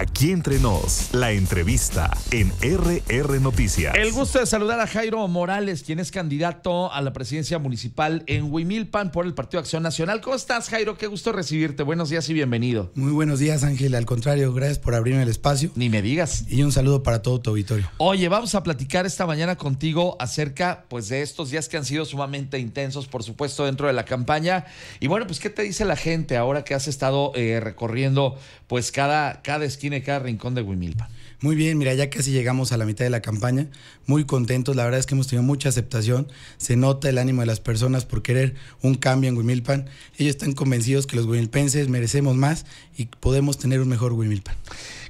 Aquí entre nos, la entrevista en RR Noticias. El gusto de saludar a Jairo Morales, quien es candidato a la presidencia municipal en Huimilpan por el Partido Acción Nacional. ¿Cómo estás, Jairo? Qué gusto recibirte. Buenos días y bienvenido. Muy buenos días, Ángel. Al contrario, gracias por abrirme el espacio. Ni me digas. Y un saludo para todo tu auditorio. Oye, vamos a platicar esta mañana contigo acerca pues de estos días que han sido sumamente intensos, por supuesto, dentro de la campaña. Y bueno, pues, ¿qué te dice la gente ahora que has estado eh, recorriendo pues cada, cada esquina? tiene cada rincón de Huimilpan. Muy bien, mira, ya casi llegamos a la mitad de la campaña, muy contentos, la verdad es que hemos tenido mucha aceptación, se nota el ánimo de las personas por querer un cambio en Huimilpan, ellos están convencidos que los huimilpenses merecemos más y podemos tener un mejor Huimilpan.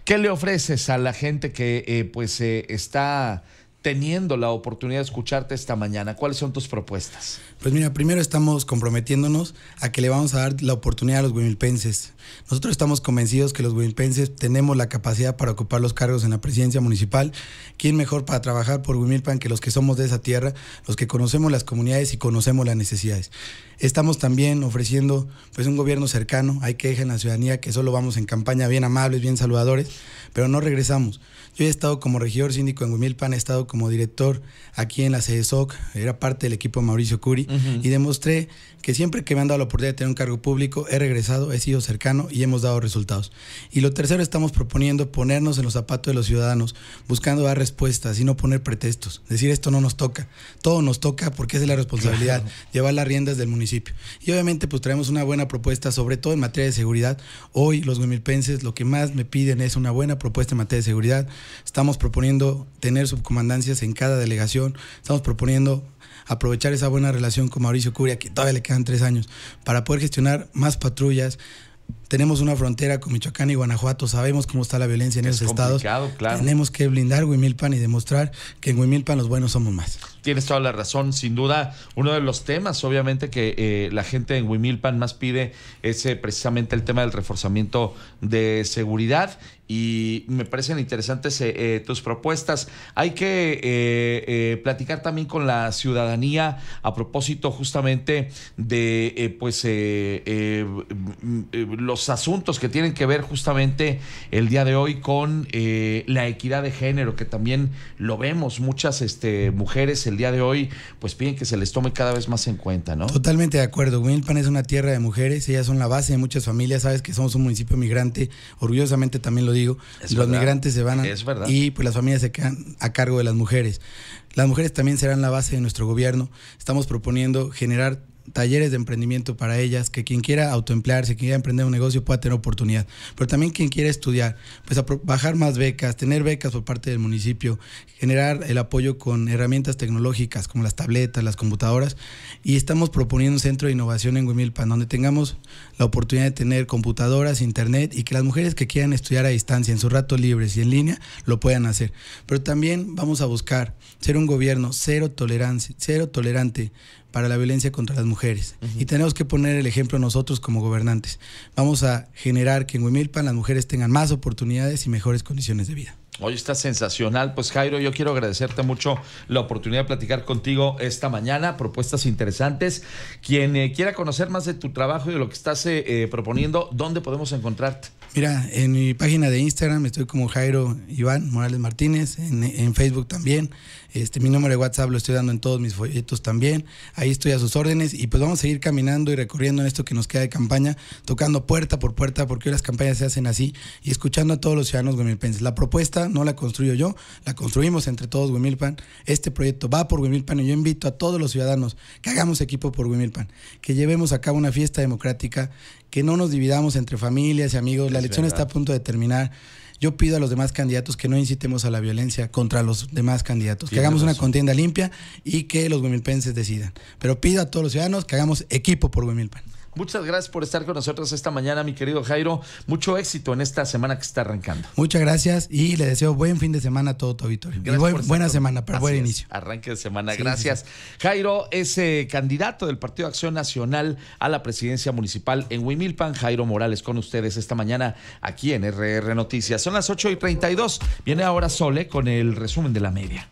¿Qué le ofreces a la gente que eh, pues eh, está teniendo la oportunidad de escucharte esta mañana? ¿Cuáles son tus propuestas? Pues mira, primero estamos comprometiéndonos a que le vamos a dar la oportunidad a los huimilpenses. Nosotros estamos convencidos que los huimilpenses tenemos la capacidad para ocupar los cargos en la presidencia municipal. ¿Quién mejor para trabajar por Huimilpan que los que somos de esa tierra, los que conocemos las comunidades y conocemos las necesidades? Estamos también ofreciendo pues un gobierno cercano, hay que dejar en la ciudadanía que solo vamos en campaña bien amables, bien saludadores, pero no regresamos. Yo he estado como regidor síndico en Huimilpan, he estado como como director aquí en la CESOC, era parte del equipo de Mauricio Curi, y demostré que siempre que me han dado la oportunidad de tener un cargo público, he regresado, he sido cercano y hemos dado resultados. Y lo tercero, estamos proponiendo ponernos en los zapatos de los ciudadanos, buscando dar respuestas y no poner pretextos, decir esto no nos toca, todo nos toca porque es de la responsabilidad, llevar las riendas del municipio. Y obviamente pues traemos una buena propuesta, sobre todo en materia de seguridad. Hoy los guimilpenses lo que más me piden es una buena propuesta en materia de seguridad. Estamos proponiendo tener subcomandante en cada delegación. Estamos proponiendo aprovechar esa buena relación con Mauricio Curia, que todavía le quedan tres años, para poder gestionar más patrullas, tenemos una frontera con Michoacán y Guanajuato, sabemos cómo está la violencia en esos estados. Tenemos que blindar Huimilpan y demostrar que en Huimilpan los buenos somos más. Tienes toda la razón, sin duda, uno de los temas, obviamente, que eh, la gente en Huimilpan más pide es eh, precisamente el tema del reforzamiento de seguridad y me parecen interesantes eh, tus propuestas. Hay que platicar también con la ciudadanía a propósito justamente de pues los asuntos que tienen que ver justamente el día de hoy con eh, la equidad de género, que también lo vemos, muchas este, mujeres el día de hoy pues piden que se les tome cada vez más en cuenta, ¿no? Totalmente de acuerdo, Wilpan es una tierra de mujeres, ellas son la base de muchas familias, sabes que somos un municipio migrante, orgullosamente también lo digo, los migrantes se van a, y pues las familias se quedan a cargo de las mujeres. Las mujeres también serán la base de nuestro gobierno, estamos proponiendo generar talleres de emprendimiento para ellas, que quien quiera autoemplearse, quien quiera emprender un negocio pueda tener oportunidad, pero también quien quiera estudiar, pues bajar más becas, tener becas por parte del municipio, generar el apoyo con herramientas tecnológicas como las tabletas, las computadoras, y estamos proponiendo un centro de innovación en Huimilpan, donde tengamos la oportunidad de tener computadoras, internet, y que las mujeres que quieran estudiar a distancia, en su rato libres y en línea, lo puedan hacer. Pero también vamos a buscar ser un gobierno cero tolerancia, cero tolerante para la violencia contra las mujeres. Y tenemos que poner el ejemplo nosotros como gobernantes. Vamos a generar que en Huimilpan las mujeres tengan más oportunidades y mejores condiciones de vida. Hoy está sensacional. Pues Jairo, yo quiero agradecerte mucho la oportunidad de platicar contigo esta mañana. Propuestas interesantes. Quien eh, quiera conocer más de tu trabajo y de lo que estás eh, eh, proponiendo, ¿dónde podemos encontrarte? Mira, en mi página de Instagram estoy como Jairo Iván Morales Martínez, en, Facebook también. Este, mi número de WhatsApp lo estoy dando en todos mis folletos también. Ahí estoy a sus órdenes y pues vamos a seguir caminando y recorriendo en esto que nos queda de campaña, tocando puerta por puerta, porque hoy las campañas se hacen así y escuchando a todos los ciudadanos Guimilpenses. La propuesta no la construyo yo, la construimos entre todos Guemilpan, Este proyecto va por Guemilpan y yo invito a todos los ciudadanos que hagamos equipo por Guemilpan, que llevemos a cabo una fiesta democrática que no nos dividamos entre familias y amigos. La elección está a punto de terminar. Yo pido a los demás candidatos que no incitemos a la violencia contra los demás candidatos, que hagamos una contienda limpia y que los huemilpenses decidan. Pero pido a todos los ciudadanos que hagamos equipo por Huemilpan. Muchas gracias por estar con nosotros esta mañana, mi querido Jairo. Mucho éxito en esta semana que está arrancando. Muchas gracias y le deseo buen fin de semana a todo tu auditorio. buena semana, pero buen inicio. Arranque de semana, gracias. Jairo es eh, candidato del Partido Acción Nacional a la presidencia municipal en Huimilpan. Jairo Morales con ustedes esta mañana aquí en RR Noticias. Son las 8 y 32. Viene ahora Sole con el resumen de la media.